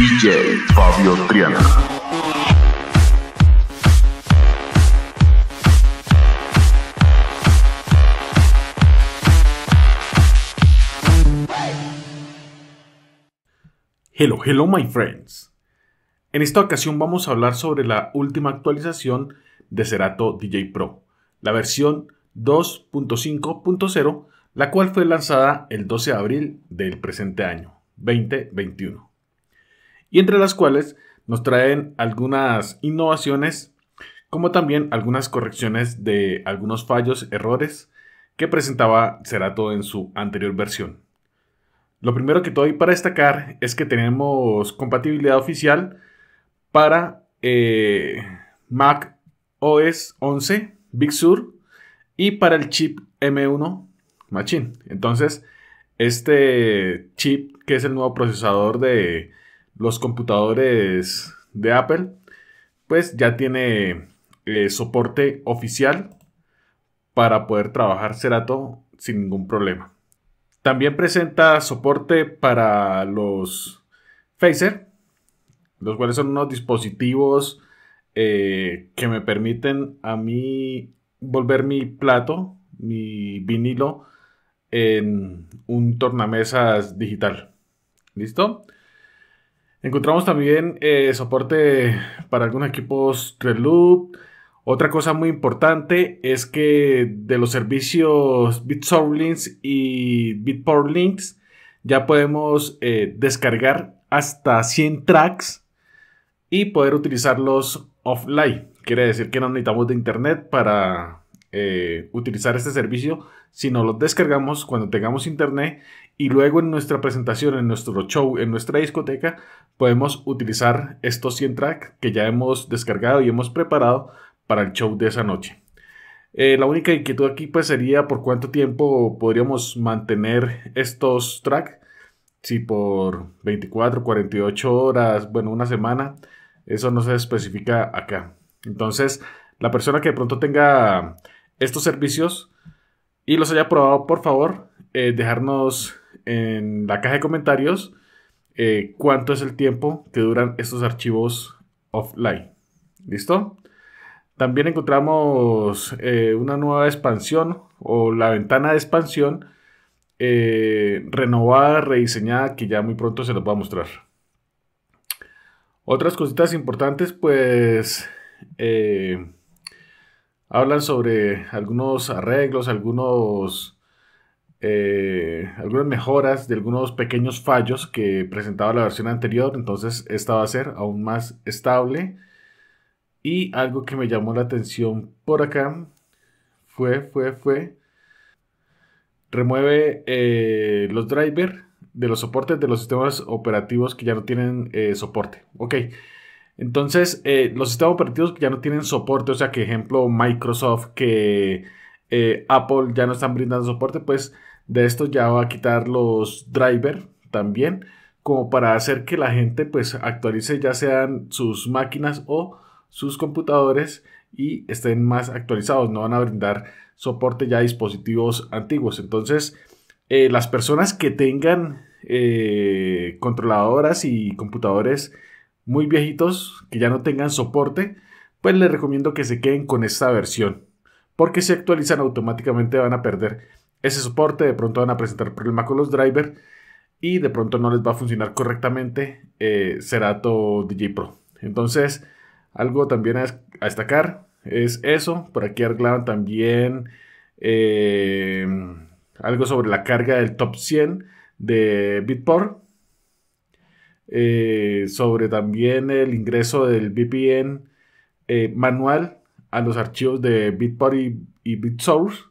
DJ Fabio Triana. Hello, hello my friends. En esta ocasión vamos a hablar sobre la última actualización de Serato DJ Pro, la versión 2.5.0, la cual fue lanzada el 12 de abril del presente año, 2021 y entre las cuales nos traen algunas innovaciones, como también algunas correcciones de algunos fallos, errores que presentaba Cerato en su anterior versión. Lo primero que doy para destacar es que tenemos compatibilidad oficial para eh, Mac OS 11, Big Sur y para el chip M1 Machine. Entonces, este chip que es el nuevo procesador de los computadores de Apple, pues ya tiene eh, soporte oficial para poder trabajar Serato sin ningún problema. También presenta soporte para los Phaser, los cuales son unos dispositivos eh, que me permiten a mí volver mi plato, mi vinilo, en un tornamesas digital. ¿Listo? Encontramos también eh, soporte para algunos equipos Loop. Otra cosa muy importante es que de los servicios BitSource y Links ya podemos eh, descargar hasta 100 tracks y poder utilizarlos offline. Quiere decir que no necesitamos de internet para eh, utilizar este servicio si no los descargamos cuando tengamos internet y luego en nuestra presentación, en nuestro show, en nuestra discoteca, podemos utilizar estos 100 tracks que ya hemos descargado y hemos preparado para el show de esa noche. Eh, la única inquietud aquí pues sería por cuánto tiempo podríamos mantener estos tracks, si por 24, 48 horas, bueno, una semana, eso no se especifica acá. Entonces, la persona que de pronto tenga estos servicios, y los haya probado, por favor, eh, dejarnos en la caja de comentarios eh, cuánto es el tiempo que duran estos archivos offline. ¿Listo? También encontramos eh, una nueva expansión o la ventana de expansión renovada, rediseñada, que ya muy pronto se los va a mostrar. Otras cositas importantes, pues hablan sobre algunos arreglos, algunos, eh, algunas mejoras de algunos pequeños fallos que presentaba la versión anterior, entonces esta va a ser aún más estable. Y algo que me llamó la atención por acá fue, fue, fue, remueve eh, los drivers de los soportes de los sistemas operativos que ya no tienen eh, soporte. Ok. Entonces, eh, los sistemas operativos ya no tienen soporte, o sea que ejemplo Microsoft, que eh, Apple ya no están brindando soporte, pues de esto ya va a quitar los drivers también, como para hacer que la gente pues actualice ya sean sus máquinas o sus computadores y estén más actualizados, no van a brindar soporte ya a dispositivos antiguos. Entonces, eh, las personas que tengan controladoras y computadores muy viejitos, que ya no tengan soporte, pues les recomiendo que se queden con esta versión, porque si actualizan automáticamente van a perder ese soporte, de pronto van a presentar problemas con los drivers y de pronto no les va a funcionar correctamente eh, Serato DJ Pro. Entonces, algo también a, destacar es eso. Por aquí arreglaban también eh, algo sobre la carga del top 100 de Bitport eh, sobre también el ingreso del VPN eh, manual a los archivos de Bitbody y BitSource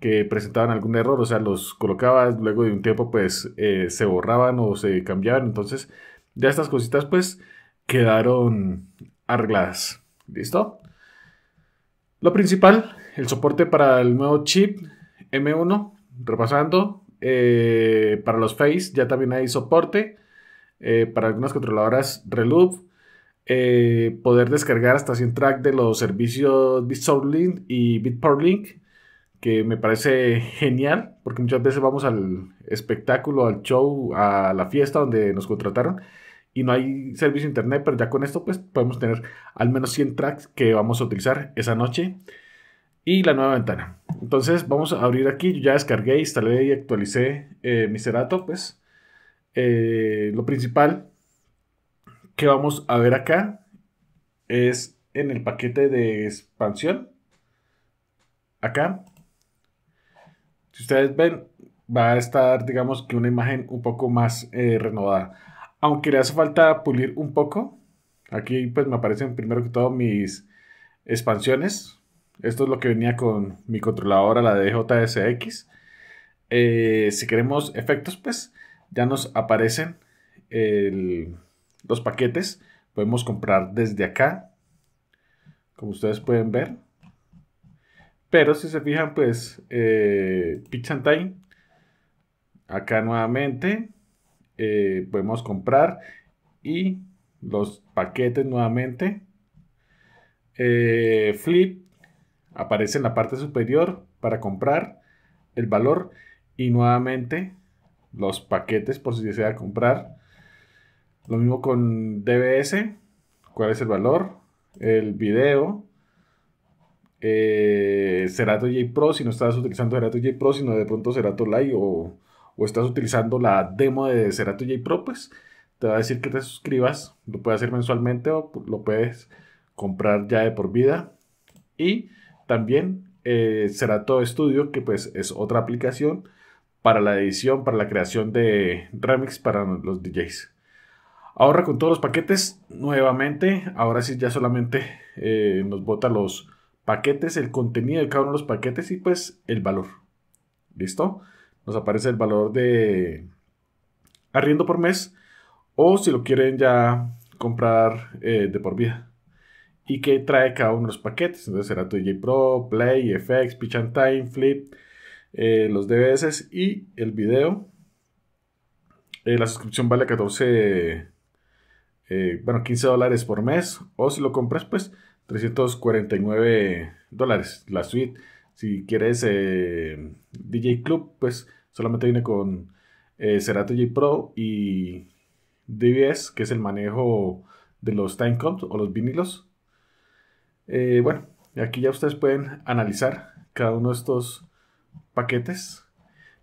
que presentaban algún error, o sea, los colocabas, luego de un tiempo pues eh, se borraban o se cambiaban, entonces ya estas cositas pues quedaron arregladas. ¿Listo? Lo principal, el soporte para el nuevo chip M1, repasando, para los Face ya también hay soporte, eh, para algunas controladoras Reloop, eh, poder descargar hasta 100 tracks de los servicios BitSourceLink y Link. que me parece genial, porque muchas veces vamos al espectáculo, al show, a la fiesta donde nos contrataron y no hay servicio internet, pero ya con esto pues podemos tener al menos 100 tracks que vamos a utilizar esa noche y la nueva ventana. Entonces vamos a abrir aquí, yo ya descargué, instalé y actualicé eh, mi pues eh, lo principal que vamos a ver acá es en el paquete de expansión. Acá. Si ustedes ven, va a estar, digamos, que una imagen un poco más eh, renovada. Aunque le hace falta pulir un poco. Aquí pues me aparecen primero que todo mis expansiones. Esto es lo que venía con mi controladora, la DJSX. Eh, si queremos efectos, pues ya nos aparecen los paquetes. Podemos comprar desde acá, como ustedes pueden ver. Pero si se fijan, pues eh, and Time, acá nuevamente eh, podemos comprar y los paquetes nuevamente. Eh, flip aparece en la parte superior para comprar el valor y nuevamente los paquetes por si desea comprar. Lo mismo con DBS, cuál es el valor, el video, eh, Serato J Pro, si no estás utilizando Serato J Pro, sino de pronto Serato Live. o, o, estás utilizando la demo de Serato J Pro, pues te va a decir que te suscribas, lo puedes hacer mensualmente o lo puedes comprar ya de por vida. Y también eh, Serato Studio, que pues es otra aplicación para la edición, para la creación de remix para los DJs. Ahora con todos los paquetes, nuevamente, ahora sí ya solamente eh, nos bota los paquetes, el contenido de cada uno de los paquetes y pues el valor. ¿Listo? Nos aparece el valor de arriendo por mes o si lo quieren ya comprar eh, de por vida. Y que trae cada uno de los paquetes. Entonces será tu DJ Pro, Play, FX, Pitch and Time, Flip, eh, los DVS y el video. Eh, la suscripción vale 14, eh, bueno, 15 dólares por mes. O si lo compras, pues 349 dólares la suite. Si quieres DJ Club, pues solamente viene con Serato DJ Pro y DVS, que es el manejo de los timecodes o los vinilos. bueno, aquí ya ustedes pueden analizar cada uno de estos paquetes.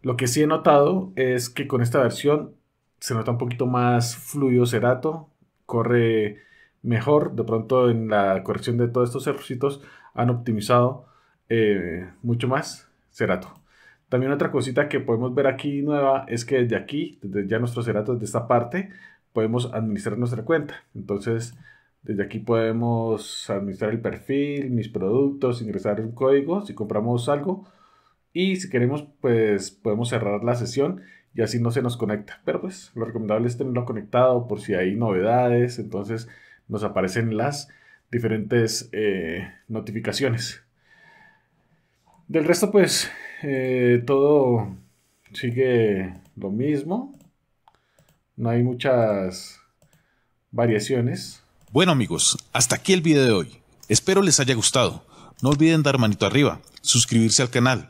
Lo que sí he notado es que con esta versión se nota un poquito más fluido Cerato, corre mejor. De pronto en la corrección de todos estos errorcitos han optimizado eh, mucho más Cerato. También otra cosita que podemos ver aquí nueva es que desde aquí, desde ya nuestro Cerato, desde esta parte, podemos administrar nuestra cuenta. Entonces, desde aquí podemos administrar el perfil, mis productos, ingresar un código. Si compramos algo, y si queremos, pues podemos cerrar la sesión y así no se nos conecta. Pero pues lo recomendable es tenerlo conectado por si hay novedades. Entonces nos aparecen las diferentes eh, notificaciones. Del resto, pues eh, todo sigue lo mismo. No hay muchas variaciones. Bueno amigos, hasta aquí el video de hoy. Espero les haya gustado. No olviden dar manito arriba, suscribirse al canal